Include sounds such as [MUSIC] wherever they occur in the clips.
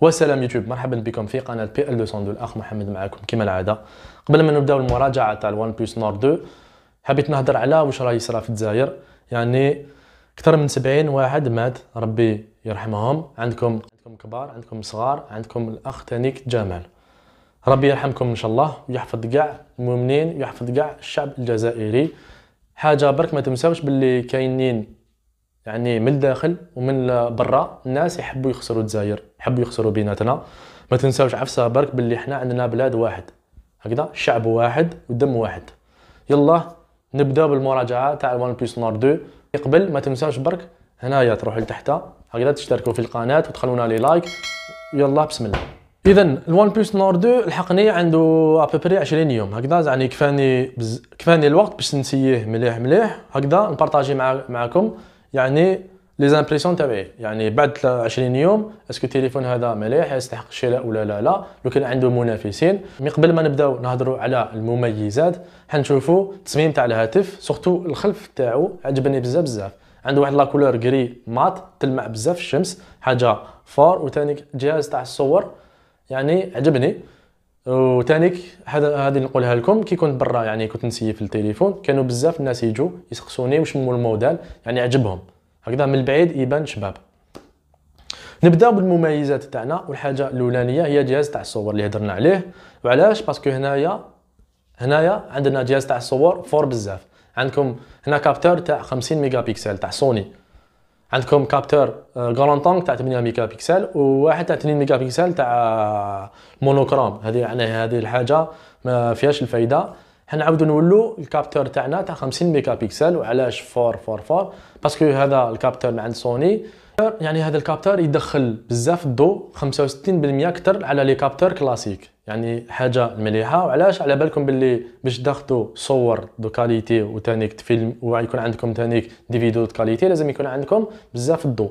وسلام يوتيوب مرحبا بكم في قناه بي ال 202 الاخ محمد معكم كما العاده قبل ما نبداو المراجعه تاع الوان بلس نور 2 حبيت نهضر على واش راه يصرا في الجزائر يعني اكثر من 70 واحد مات ربي يرحمهم عندكم عندكم كبار عندكم صغار عندكم الاخ تانيك جمال ربي يرحمكم ان شاء الله ويحفظ كاع المؤمنين ويحفظ كاع الشعب الجزائري حاجه برك ما تنساوش باللي كاينين يعني من الداخل ومن برا الناس يحبوا يخسروا الجزائر يحبوا يخسروا بيناتنا ما تنساوش عفسه برك باللي حنا عندنا بلاد واحد هكذا شعب واحد ودم واحد يلا نبدا بالمراجعه تاع الوان بلس نور 2 قبل ما تنساوش برك هنايا تروحوا لتحت هكذا تشتركوا في القناه وتخلونا لي لايك يلا بسم الله اذا الوان بلس نور 2 الحقني عنده ابوبري 20 يوم هكذا يعني كفاني بز... كفاني الوقت باش نسيه مليح مليح هكذا نبارطاجي مع معكم يعني لي زامبريسيون تاعي يعني بعد 20 يوم اسكو التليفون هذا مليح يستحق الشراء ولا لا لا لو كان عنده منافسين من قبل ما نبداو نهضروا على المميزات حنشوفوا التصميم تاع الهاتف سورتو الخلف تاعو عجبني بزاف بزاف عنده واحد لاكولور غري مات تلمع بزاف الشمس حاجه فور وثاني جهاز تاع الصور يعني عجبني وثانيك هذه نقولها لكم كي كنت برا يعني كنت نسيي في التليفون كانوا بزاف الناس يجوا يسقسوني واش مو الموديل يعني عجبهم هكذا من البعيد يبان شباب نبداو بالمميزات تاعنا والحاجه الاولانيه هي جهاز تاع الصور اللي هضرنا عليه وعلاش باسكو هنايا هنايا عندنا جهاز تاع الصور فور بزاف عندكم هنا كابتور تاع 50 ميجا بيكسل تاع سوني عندكم كابتور آه، غالانتونغ تاع 8 ميجا بكسل وواحد تاع 2 ميجا بكسل تاع مونوكروم هذه يعني هذه الحاجه ما فيهاش الفايده حنا نعاودو نولو الكابتور تاعنا تاع 50 ميجا بكسل وعلاش 444 باسكو هذا الكابتور مع عند سوني يعني هذا الكابتر يدخل بزاف الضوء 65% اكثر على لي كابتر كلاسيك يعني حاجه مليحه وعلاش على بالكم باللي باش تاخذوا صور دو كاليتي وتانيك فيلم ويكون عندكم تانيك دي فيديو دو كاليتي لازم يكون عندكم بزاف الضوء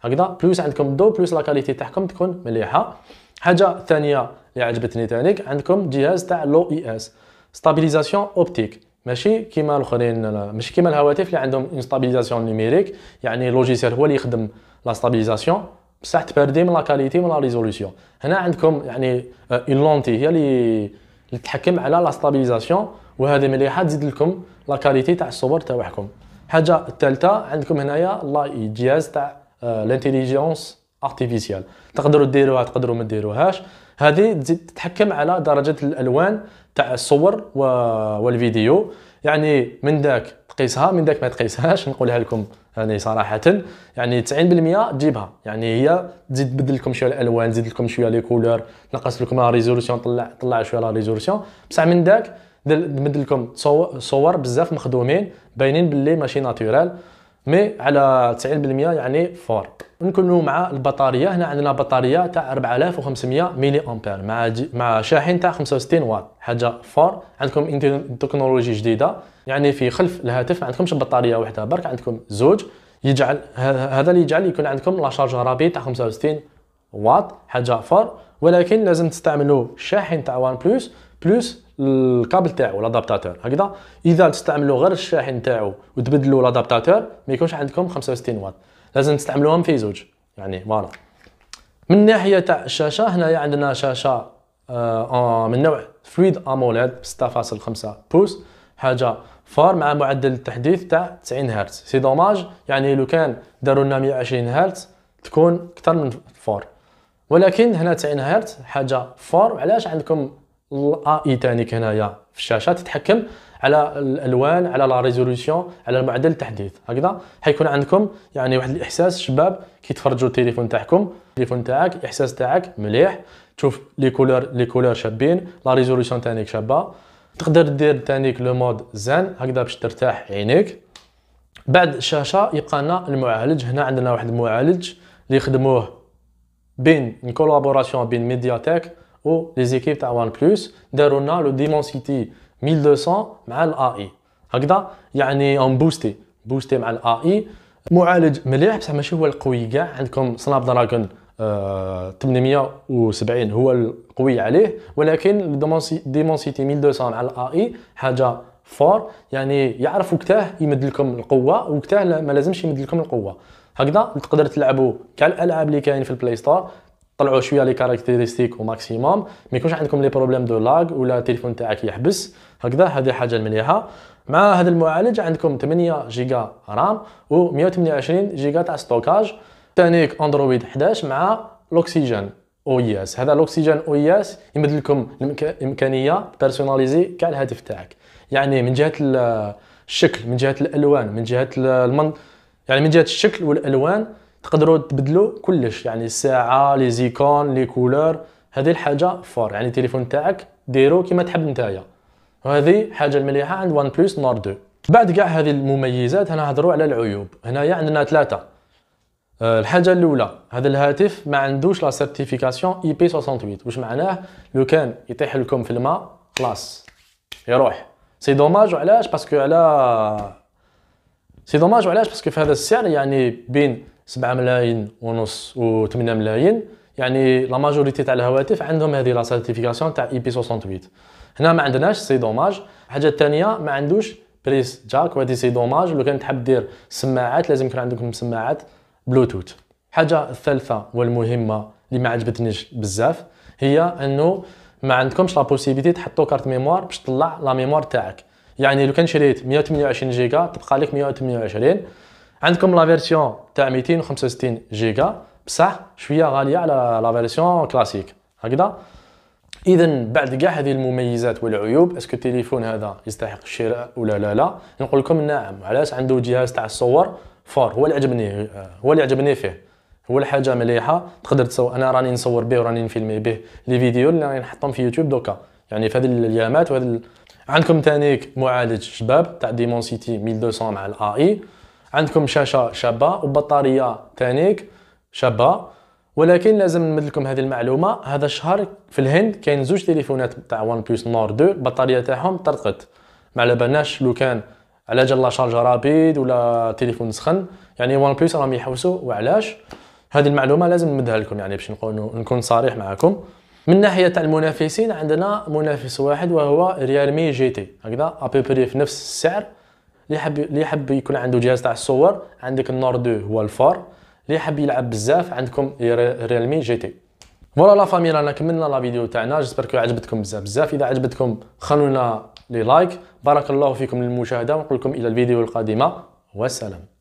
هكذا بلوس عندكم الضوء بلوس لا كاليتي تاعكم تكون مليحه حاجه ثانيه اللي عجبتني تانيك عندكم جهاز تاع لو اي اس ستابيليزاسيون اوبتيك ماشي كيما الاخرين ماشي كيما الهواتف اللي عندهم انستابيليزاسيون نيميريك يعني لوجيسيال هو اللي يخدم لا ستابيليزاسيون بصح تبردي من لا كاليتي من لا ريزولوسيون هنا عندكم يعني اون آه، لونتي هي اللي اللي تحكم على لا ستابيليزاسيون وهذه مليحه تزيد لكم لا كاليتي تاع الصور تاعكم حاجه الثالثه عندكم هنايا لا جهاز تاع لانتيليجونس آه، ارتيفيسيال تقدروا ديروها تقدروا ما ديروهاش هذه تزيد تتحكم على درجه الالوان تاع الصور والفيديو يعني من ذاك تقيسها من ذاك ما تقيسهاش [LAUGHS] نقولها لكم يعني صراحه يعني 90% تجيبها يعني هي تزيد تبدل لكم شويه الالوان تزيد لكم شويه لي كولور تنقص لكم لا ريزولوسيون طلع طلع شويه لا ريزولوسيون بصح من ذاك تبدل لكم صور بزاف مخدومين باينين باللي ماشي ناتورال مي على 90% يعني فور نكونوا مع البطاريه هنا عندنا بطاريه تاع 4500 ملي امبير مع جي... مع شاحن تاع 65 واط حاجه فور عندكم تكنولوجي جديده يعني في خلف الهاتف ما عندكمش بطاريه واحده برك عندكم زوج يجعل هذا اللي يجعل يكون عندكم لا شارج رابي تاع 65 واط حاجه فور ولكن لازم تستعملوا شاحن تاع وان بلس بلس الكابل تاعو لادابتاتور هكذا اذا تستعملوا غير الشاحن تاعو وتبدلوا لادابتاتور ما يكونش عندكم 65 واط لازم تستعملوهم في زوج يعني فوالا من ناحيه تاع الشاشه هنايا عندنا شاشه آه, آه، من نوع فلويد اموليد 6.5 بوس حاجه فار مع معدل التحديث تاع 90 هرتز سي دوماج يعني لو كان داروا لنا 120 هرتز تكون اكثر من فار ولكن هنا 90 هرتز حاجه فار علاش عندكم الاي تانيك هنايا في الشاشه تتحكم على الالوان على لا ريزولوسيون على معدل التحديث هكذا حيكون عندكم يعني واحد الاحساس شباب كي تفرجوا التليفون تاعكم التليفون تاعك الاحساس تاعك مليح تشوف لي كولور لي كولور شابين لا ريزولوسيون تانيك شابه تقدر دير تانيك لو مود زان هكذا باش ترتاح عينيك بعد الشاشه يبقى لنا المعالج هنا عندنا واحد المعالج اللي يخدموه بين كولابوراسيون بين تيك ou les équipes تاع وان بلس داروا لنا لو ديمونسيتي 1200 مع الاي هكذا يعني اون بوستي بوستي مع الاي معالج مليح بصح ماشي هو القوي كاع عندكم سناب دراجون آه 870 هو القوي عليه ولكن ديمونسيتي 1200 مع الاي حاجه فور يعني يعرف وقتاه يمد لكم القوه وقتاه ما لازمش يمد لكم القوه هكذا تقدر تلعبوا كاع الالعاب اللي كاين في البلاي ستور طلعوا شويه لي كاركتيرستيك وماكسيموم ما يكونش عندكم لي بروبليم دو لاغ ولا التليفون تاعك يحبس هكذا هذه حاجه مليحه مع هذا المعالج عندكم 8 جيجا رام و 128 جيجا تاع ستوكاج تانيك اندرويد 11 مع لوكسيجين او اس هذا لوكسيجين او اس يمد لكم الامكانيه بيرسوناليزي كاع الهاتف تاعك يعني من جهه الشكل من جهه الالوان من جهه المن يعني من جهه الشكل والالوان تقدروا تبدلوا كلش يعني الساعه لي زيكون لي كولور هذه الحاجه فور يعني التليفون تاعك ديرو كيما تحب نتايا وهذه حاجه المليحه عند وان بلس نور 2 بعد كاع هذه المميزات هنا هضروا على العيوب هنايا عندنا ثلاثه آه، الحاجه الاولى هذا الهاتف ما عندوش لا سيرتيفيكاسيون اي بي 68 واش معناه لو كان يطيح لكم في الماء خلاص يروح سي دوماج وعلاش باسكو على سي دوماج وعلاش باسكو في هذا السعر يعني بين 7 ملايين ونص و8 ملايين يعني لا ماجوريتي تاع الهواتف عندهم هذه لا سيرتيفيكاسيون تاع اي بي 68 هنا ما عندناش سي دوماج الحاجه الثانيه ما عندوش بريس جاك وهذه سي دوماج لو كان تحب دير سماعات لازم يكون عندكم سماعات بلوتوث الحاجه الثالثه والمهمه اللي ما عجبتنيش بزاف هي انه ما عندكمش لا بوسيبيتي تحطوا كارت ميموار باش تطلع لا ميموار تاعك يعني لو كان شريت 128 جيجا تبقى لك 128 عندكم لا فيرسيون تاع 265 جيجا بصح شويه غاليه على لا فيرسيون كلاسيك هكذا اذا بعد كاع هذه المميزات والعيوب اسكو التليفون هذا يستحق الشراء ولا لا لا نقول لكم نعم علاش عنده جهاز تاع الصور فور هو اللي عجبني هو اللي عجبني فيه هو الحاجه مليحه تقدر تصور انا راني نصور به وراني نفيلمي به لي فيديو اللي راني نحطهم في يوتيوب دوكا يعني في هذه الايامات وهذا ال... عندكم تانيك معالج شباب تاع ديمونسيتي 1200 مع الاي عندكم شاشه شابه وبطاريه تانيك شابه ولكن لازم نمد لكم هذه المعلومه هذا الشهر في الهند كاين زوج تليفونات تاع وان بلس نور 2 البطاريه تاعهم طرقت ما على بالناش لو كان على جال لا شارج رابيد ولا تليفون سخن يعني وان بلس راهم يحوسوا وعلاش هذه المعلومه لازم نمدها لكم يعني باش نكون نكون صريح معكم من ناحيه تاع المنافسين عندنا منافس واحد وهو ريالمي جي تي هكذا ابيبري في نفس السعر اللي يحب اللي يحب يكون عنده جهاز تاع الصور عندك النور 2 هو الفار اللي يحب يلعب بزاف عندكم ريالمي جي تي فوالا لا فامي رانا كملنا لا فيديو تاعنا جيسبر كو عجبتكم بزاف بزاف اذا عجبتكم خلونا لي لايك بارك الله فيكم للمشاهده ونقول لكم الى الفيديو القادمه والسلام